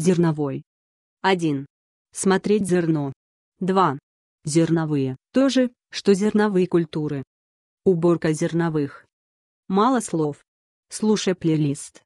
Зерновой. 1. Смотреть зерно. 2. Зерновые – то же, что зерновые культуры. Уборка зерновых. Мало слов. Слушай плейлист.